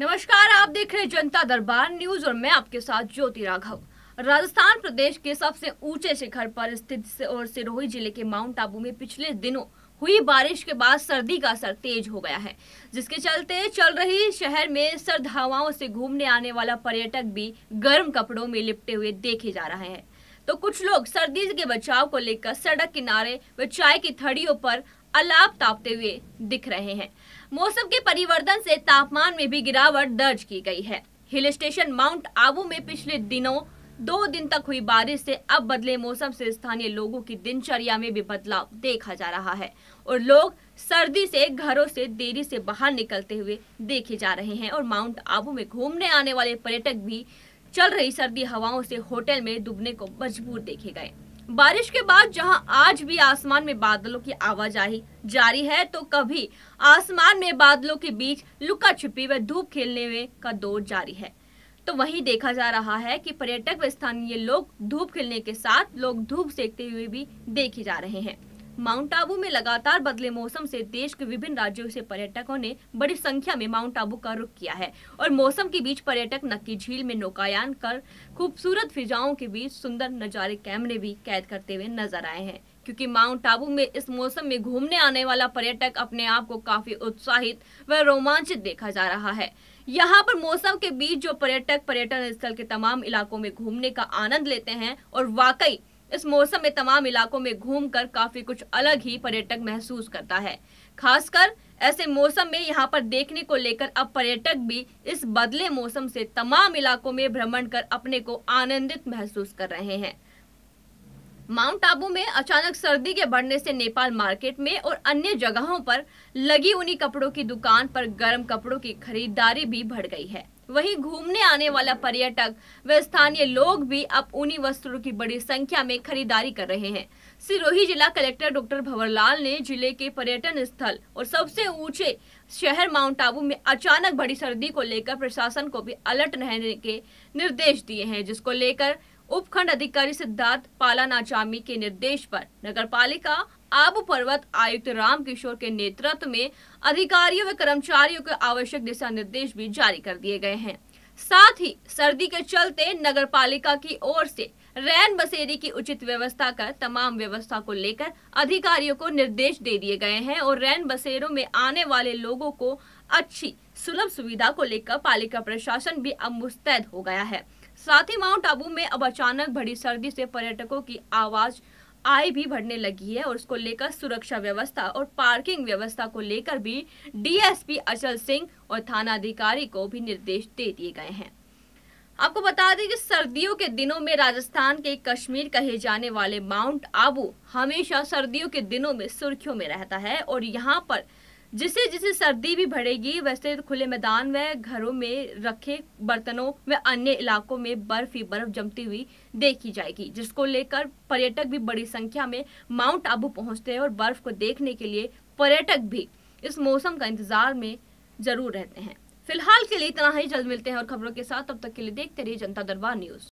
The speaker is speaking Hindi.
नमस्कार आप देख रहे जनता दरबार न्यूज और मैं आपके साथ ज्योति राघव राजस्थान प्रदेश के सबसे ऊंचे शिखर पर स्थित और सिरोही जिले के माउंट आबू में पिछले दिनों हुई बारिश के बाद सर्दी का असर तेज हो गया है जिसके चलते चल रही शहर में सर्द हवाओं से घूमने आने वाला पर्यटक भी गर्म कपड़ों में लिपटे हुए देखे जा रहे हैं तो कुछ लोग सर्दी के बचाव को लेकर सड़क किनारे व चाय की थड़ियों पर अलाव तापते हुए दिख रहे हैं मौसम के परिवर्तन से तापमान में भी गिरावट दर्ज की गई है हिल स्टेशन माउंट आबू में पिछले दिनों दो दिन तक हुई बारिश से अब बदले मौसम से स्थानीय लोगों की दिनचर्या में भी बदलाव देखा जा रहा है और लोग सर्दी से घरों से देरी से बाहर निकलते हुए देखे जा रहे हैं और माउंट आबू में घूमने आने वाले पर्यटक भी चल रही सर्दी हवाओं से होटल में डूबने को मजबूर देखे गए बारिश के बाद जहां आज भी आसमान में बादलों की आवाजाही जारी है तो कभी आसमान में बादलों के बीच लुका छुपी व धूप खेलने में का दौर जारी है तो वहीं देखा जा रहा है कि पर्यटक व स्थानीय लोग धूप खेलने के साथ लोग धूप सेकते हुए भी देखे जा रहे हैं माउंट आबू में लगातार बदले मौसम से देश के विभिन्न राज्यों से पर्यटकों ने बड़ी संख्या में माउंट आबू का रुख किया है और मौसम के बीच पर्यटक नक्की झील में नौकायान कर खूबसूरत फिजाओं के बीच सुंदर नज़ारे कैमरे भी कैद करते हुए नजर आए हैं क्योंकि माउंट आबू में इस मौसम में घूमने आने वाला पर्यटक अपने आप को काफी उत्साहित व रोमांचित देखा जा रहा है यहाँ पर मौसम के बीच जो पर्यटक पर्यटन स्थल के तमाम इलाकों में घूमने का आनंद लेते हैं और वाकई इस मौसम में तमाम इलाकों में घूमकर काफी कुछ अलग ही पर्यटक महसूस करता है खासकर ऐसे मौसम में यहाँ पर देखने को लेकर अब पर्यटक भी इस बदले मौसम से तमाम इलाकों में भ्रमण कर अपने को आनंदित महसूस कर रहे हैं माउंट आबू में अचानक सर्दी के बढ़ने से नेपाल मार्केट में और अन्य जगहों पर लगी उन्हीं कपड़ों की दुकान पर गर्म कपड़ों की खरीदारी भी बढ़ गई है वहीं घूमने आने वाला पर्यटक व स्थानीय लोग भी अब उन्हीं वस्त्रों की बड़ी संख्या में खरीदारी कर रहे हैं सिरोही जिला कलेक्टर डॉक्टर भंवरलाल ने जिले के पर्यटन स्थल और सबसे ऊंचे शहर माउंट आबू में अचानक बड़ी सर्दी को लेकर प्रशासन को भी अलर्ट रहने के निर्देश दिए हैं जिसको लेकर उपखंड अधिकारी सिद्धार्थ पालानाचामी के निर्देश पर नगर पालिका अब पर्वत आयुक्त किशोर के नेतृत्व में अधिकारियों व कर्मचारियों के आवश्यक दिशा निर्देश भी जारी कर दिए गए हैं साथ ही सर्दी के चलते नगर पालिका की ओर से रैन बसेरी की उचित व्यवस्था कर तमाम व्यवस्था को लेकर अधिकारियों को निर्देश दे दिए गए हैं और रैन बसेरों में आने वाले लोगों को अच्छी सुलभ सुविधा को लेकर पालिका प्रशासन भी अब मुस्तैद हो गया है साथ ही माउंट आबू में अब अचानक बड़ी सर्दी से पर्यटकों की आवाज आय भी बढ़ने लगी है और उसको लेकर सुरक्षा व्यवस्था और पार्किंग व्यवस्था को लेकर भी डीएसपी अचल सिंह और थानाधिकारी को भी निर्देश दे दिए गए हैं आपको बता दें कि सर्दियों के दिनों में राजस्थान के कश्मीर कहे जाने वाले माउंट आबू हमेशा सर्दियों के दिनों में सुर्खियों में रहता है और यहाँ पर जिससे जिससे सर्दी भी बढ़ेगी वैसे तो खुले मैदान व घरों में रखे बर्तनों व अन्य इलाकों में बर्फ ही बर्फ जमती हुई देखी जाएगी जिसको लेकर पर्यटक भी बड़ी संख्या में माउंट आबू पहुंचते हैं और बर्फ को देखने के लिए पर्यटक भी इस मौसम का इंतजार में जरूर रहते हैं फिलहाल के लिए इतना ही जल्द मिलते हैं और खबरों के साथ अब तक के लिए देखते रहिए जनता दरबार न्यूज